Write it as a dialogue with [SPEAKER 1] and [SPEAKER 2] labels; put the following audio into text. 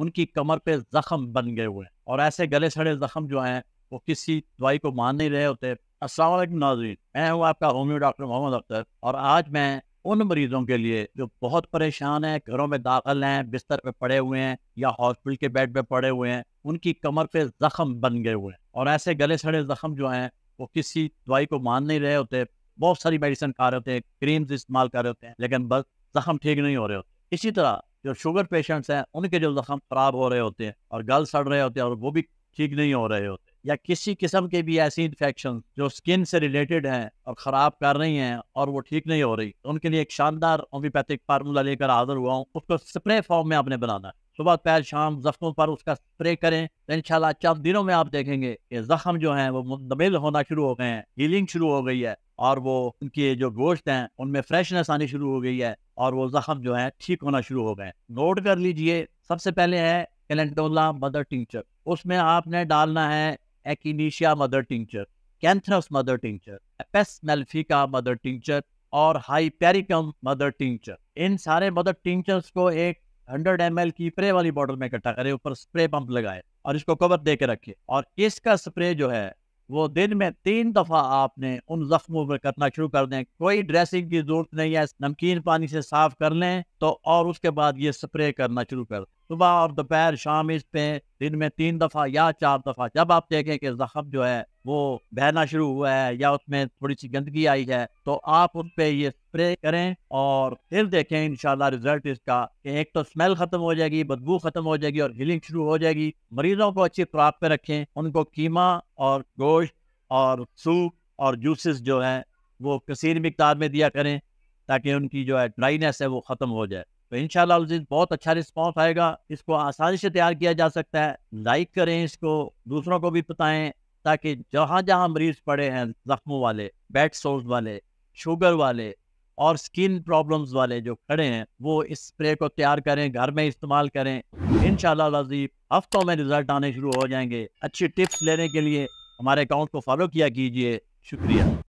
[SPEAKER 1] उनकी कमर पे जख्म बन गए हुए हैं और ऐसे गले सड़े जख्म जो हैं वो किसी दवाई को मान नहीं रहे होते असल नाजीन मैं हूँ आपका होम्यो डॉक्टर मोहम्मद अख्तर और आज मैं उन मरीजों के लिए जो बहुत परेशान हैं घरों में दाखिल हैं बिस्तर पे पड़े हुए हैं या हॉस्पिटल के बेड पे पड़े हुए हैं उनकी कमर पे जख्म बन गए हुए हैं और ऐसे गले सड़े जख्म जो हैं वो किसी दवाई को मान नहीं रहे होते बहुत सारी मेडिसिन खा रहे होते हैं क्रीम्स इस्तेमाल कर रहे होते हैं लेकिन बस जख्म ठीक नहीं हो रहे होते इसी तरह जो शुगर पेशेंट्स हैं उनके जो जख्म ख़राब हो रहे होते हैं और गल सड़ रहे होते हैं और वो भी ठीक नहीं हो रहे होते या किसी किस्म के भी ऐसी इन्फेक्शन जो स्किन से रिलेटेड हैं और ख़राब कर रही हैं और वो ठीक नहीं हो रही उनके लिए एक शानदार होम्योपैथिक फार्मूला लेकर हाजिर हुआ हूँ उसको स्प्रे फॉर्म में आपने बनाना है सुबह पैर शाम जख्मों पर उसका स्प्रे करें तो इनशाला चंद दिनों में आप देखेंगे कि जख्म जो है वो मुंतमिल होना शुरू हो गए हैं हीलिंग शुरू हो गई है और वो उनके जो गोश्त हैं उनमें फ्रेशनेस आनी शुरू हो गई है और वो जख्म जो है ठीक होना शुरू हो गए नोट कर लीजिए सबसे पहले है कैलेंटोला मदर टिंचर उसमें आपने डालना है echinacea mother tincture cantharis mother tincture apis mellifica mother tincture और हाइपेरिकम मदर टिंचर इन सारे मदर टिंचर्स को एक हंड्रेड एम की स्प्रे वाली बॉटल में इकट्ठा करें ऊपर स्प्रे पंप लगाए और इसको कवर दे के रखिए और इसका स्प्रे जो है वो दिन में तीन दफा आपने उन जख्मों पर करना शुरू कर दें कोई ड्रेसिंग की जरूरत नहीं है नमकीन पानी से साफ कर लें तो और उसके बाद ये स्प्रे करना शुरू कर सुबह और दोपहर शाम इस पे दिन में तीन दफा या चार दफा जब आप देखें कि जख्म जो है वो बहना शुरू हुआ है या उसमें थोड़ी सी गंदगी आई है तो आप उन पे ये स्प्रे करें और फिर देखें इनशाला रिजल्ट इसका कि एक तो स्मेल खत्म हो जाएगी बदबू खत्म हो जाएगी और हीलिंग शुरू हो जाएगी मरीजों को अच्छी खुराक पे रखें उनको कीमा और गोश्त और सूप और जूसेस जो है वो कसीर मकदार में दिया करें ताकि उनकी जो है ड्राइनेस है वो ख़त्म हो जाए तो इन शजीज बहुत अच्छा रिस्पॉन्स आएगा इसको आसानी से तैयार किया जा सकता है लाइक करें इसको दूसरों को भी बताएं ताकि जहाँ जहाँ मरीज पड़े हैं जख्मों वाले बेड सोल्स वाले शुगर वाले और स्किन प्रॉब्लम्स वाले जो खड़े हैं वो इस स्प्रे को तैयार करें घर में इस्तेमाल करें इन शजीब हफ्तों में रिजल्ट आने शुरू हो जाएंगे अच्छी टिप्स लेने के लिए हमारे अकाउंट को फॉलो किया कीजिए शुक्रिया